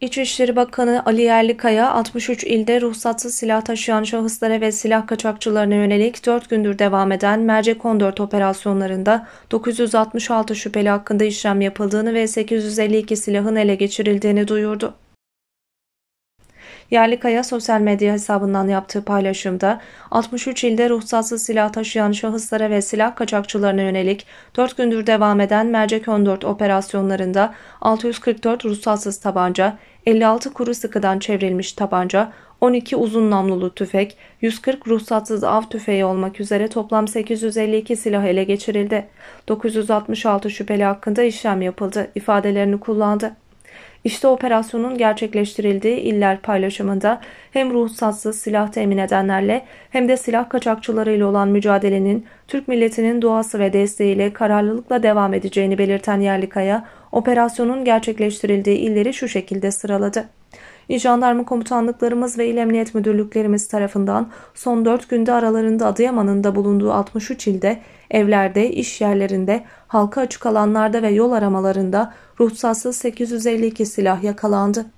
İçişleri Bakanı Ali Yerlikaya 63 ilde ruhsatsız silah taşıyan şahıslara ve silah kaçakçılarına yönelik 4 gündür devam eden Mercek 14 operasyonlarında 966 şüpheli hakkında işlem yapıldığını ve 852 silahın ele geçirildiğini duyurdu. Yerlikaya sosyal medya hesabından yaptığı paylaşımda 63 ilde ruhsatsız silah taşıyan şahıslara ve silah kaçakçılarına yönelik 4 gündür devam eden Mercek 14 operasyonlarında 644 ruhsatsız tabanca, 56 kuru sıkıdan çevrilmiş tabanca, 12 uzun namlulu tüfek, 140 ruhsatsız av tüfeği olmak üzere toplam 852 silah ele geçirildi. 966 şüpheli hakkında işlem yapıldı ifadelerini kullandı. İşte operasyonun gerçekleştirildiği iller paylaşımında hem ruhsatsız silah temin edenlerle hem de silah kaçakçılarıyla olan mücadelenin Türk milletinin duası ve desteğiyle kararlılıkla devam edeceğini belirten Yerlikaya, operasyonun gerçekleştirildiği illeri şu şekilde sıraladı. İl Jandarma Komutanlıklarımız ve İl Emniyet Müdürlüklerimiz tarafından son 4 günde aralarında Adıyaman'ın da bulunduğu 63 ilde evlerde, iş yerlerinde, halka açık alanlarda ve yol aramalarında ruhsatsız 852 silah yakalandı.